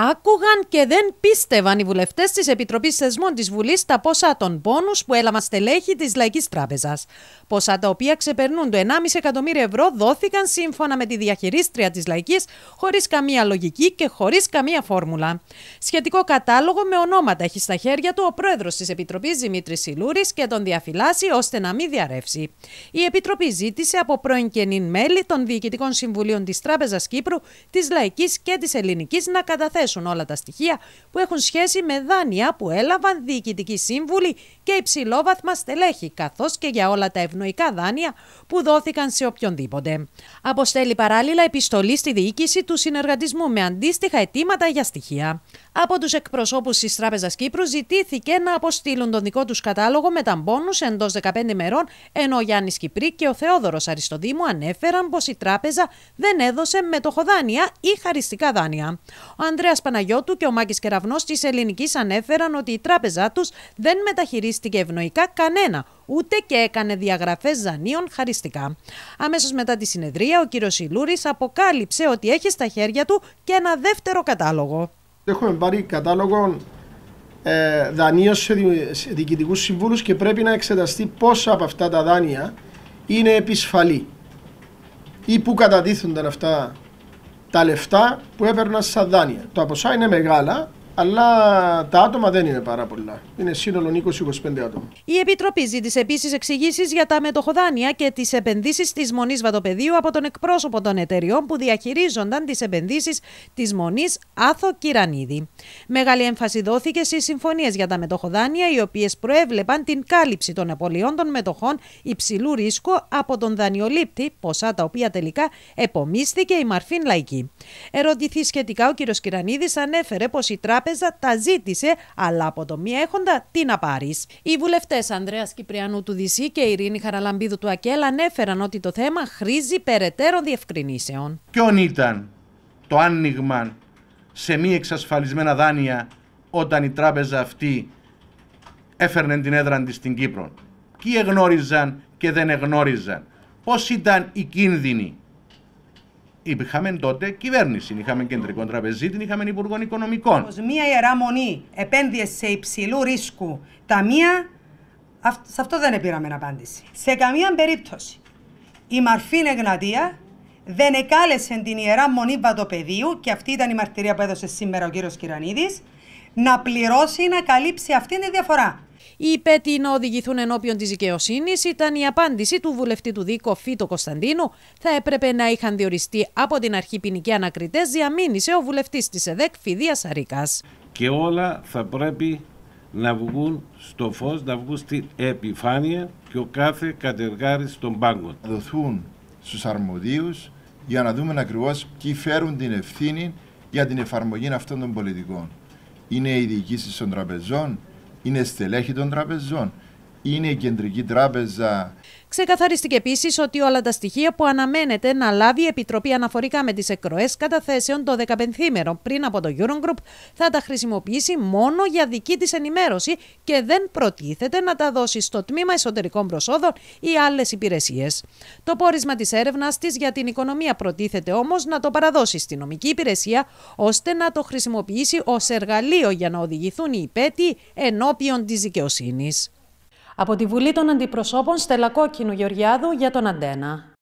Άκουγαν και δεν πίστευαν οι βουλευτές της Επιτροπής Θεσμών της Βουλής τα ποσά των πόνους που έλαβαν στελέχη της Λαϊκής Τράπεζας. Ποσά τα οποία ξεπερνούν το 1,5 εκατομμύριο ευρώ δόθηκαν σύμφωνα με τη διαχειρίστρια της Λαϊκής, χωρίς καμία λογική και χωρίς καμία φόρμουλα. Σχετικό κατάλογο με ονόματα έχει στα χέρια του ο πρόεδρος της Επιτροπής Δημήτρης Σιλούρης και τον διαφυλάσσει ώστε να μην διαρρεύσει. Η Επιτροπή ζήτησε από πρώην και μέλη των Διοικητικών Συμβουλίων της Τράπεζας Κύπρου, της Λαϊκής και της Ελληνικής να καταθέσουν όλα τα στοιχεία που έχουν σχέση με δάνεια που έλαβαν διοικητικοί σύμβουλοι και υψηλόβαθμα στελέχη, καθώς και για όλα τα ευνοϊκά δάνεια που δόθηκαν σε οποιονδήποτε. Αποστέλει παράλληλα επιστολή στη διοίκηση του συνεργατισμού με αντίστοιχα αιτήματα για στοιχεία. Από τους εκπροσώπους της Τράπεζας Κύπρου ζητήθηκε να αποστείλουν τον δικό τους κατάλογο με ταμπόνου εντό 15 μερών ενώ ο Γιάννης Κυπρή και ο Θεόδωρος Αριστοδήμου ανέφεραν πως η τράπεζα δεν έδωσε μετοχοδάνεια ή χαριστικά δάνεια. Ο Ανδρέας Παναγιώτου και ο Μάκης Κεραυνός της Ελληνικής ανέφεραν ότι η τράπεζά τους δεν μεταχειρίστηκε ευνοϊκά κανένα, ούτε και έκανε διαγραφές δανείων χαριστικά. Αμέσως μετά τη συνεδρία, ο κύριος Ηλούρη αποκάλυψε ότι έχει στα χέρια του και ένα δεύτερο κατάλογο. Έχουμε πάρει κατάλογο ε, δανείων σε διοικητικούς συμβούλους και πρέπει να εξεταστεί πόσα από αυτά τα δάνεια είναι επισφαλή ή που κατατίθονταν αυτά τα λεφτά που έπαιρναν σαν δάνεια. Τα ποσά είναι μεγάλα, αλλά τα άτομα δεν είναι πάρα πολλά. Είναι σύνολο 20-25 άτομα. Η Επιτροπή ζήτησε επίσης εξηγήσεις για τα μετοχοδάνεια και τις επενδύσεις της Μονής Βατοπεδίου από τον εκπρόσωπο των εταιριών που διαχειρίζονταν τις επενδύσεις της Μονής Άθο Κυρανίδη. Μεγάλη έμφαση δόθηκε στις συμφωνίες για τα μετοχοδάνεια, οι οποίες προέβλεπαν την κάλυψη των απολειών των μετοχών υψηλού ρίσκου από τον δανειολήπτη, ποσά τα οποία τελικά επομίστηκε η Μαρφίν Λαϊκή. Ερωτηθεί σχετικά ο κ. Κυρανίδης ανέφερε πως η τράπεζα τράπεζα τα ζήτησε, αλλά από το μία έχοντα τι να πάρεις. Οι βουλευτές Ανδρέας Κυπριανού του Δυσί και Ειρήνη Χαραλαμπίδου του Ακέλ ανέφεραν ότι το θέμα χρήζει περαιτέρω διευκρινήσεων. Ποιον ήταν το άνοιγμα σε μη εξασφαλισμένα δάνεια όταν η τράπεζα αυτή έφερνε την έδρα της στην Κύπρο. Ποιοι εγνώριζαν και δεν εγνώριζαν. Πώς ήταν οι κίνδυνοι είχαμε τότε κυβέρνηση. Είχαμε κεντρικό τραπεζί, την είχαμε υπουργό οικονομικών. Ως μία ιερά μονή επένδυε σε υψηλού ρίσκου ταμεία, σε αυτό δεν επήραμε απάντηση. Σε καμία περίπτωση η Μαρφή Εγνατία δεν εκάλεσε την ιερά μονή Βατοπεδίου, και αυτή ήταν η μαρτυρία που έδωσε σήμερα ο κύριος Κυρανίδης, να πληρώσει, ή να καλύψει αυτήν τη διαφορά. Οι υπέτη να οδηγηθούν ενώπιον της δικαιοσύνης ήταν η απάντηση του βουλευτή του Δίκο Φίτο Κωνσταντίνου. Θα έπρεπε να είχαν διοριστεί από την αρχή ποινικοί ανακριτές, διαμήνυσε ο βουλευτής της ΕΔΕΚ Φιδίας Αρίκας. Και όλα θα πρέπει να βγουν στο φως, να βγουν στην επιφάνεια και ο κάθε κατεργάρη των πάγκων. Να δοθούν στους αρμοδίους για να δούμε ακριβώς ποιοι φέρουν την ευθύνη για την εφαρμογή αυτών των πολιτικών. Είναι οι διοικήσεις των τραπεζών, είναι στελέχη των τραπεζών είναι η Κεντρική Τράπεζα. Ξεκαθαρίστηκε επίσης ότι όλα τα στοιχεία που αναμένεται να λάβει η Επιτροπή αναφορικά με τις εκροές καταθέσεων το 15 πριν από το Eurogroup θα τα χρησιμοποιήσει μόνο για δική της ενημέρωση και δεν προτίθεται να τα δώσει στο τμήμα εσωτερικών προσόδων ή άλλες υπηρεσίες. Το πόρισμα της έρευνας της για την οικονομία προτίθεται όμως να το παραδώσει στη νομική υπηρεσία ώστε να το χρησιμοποιήσει ως εργαλείο για να οδηγηθούν οι υπέτειοι ενώπιον της δικαιοσύνης. Από τη Βουλή των Αντιπροσώπων, Στελακόκκινου Γεωργιάδου για τον Αντένα.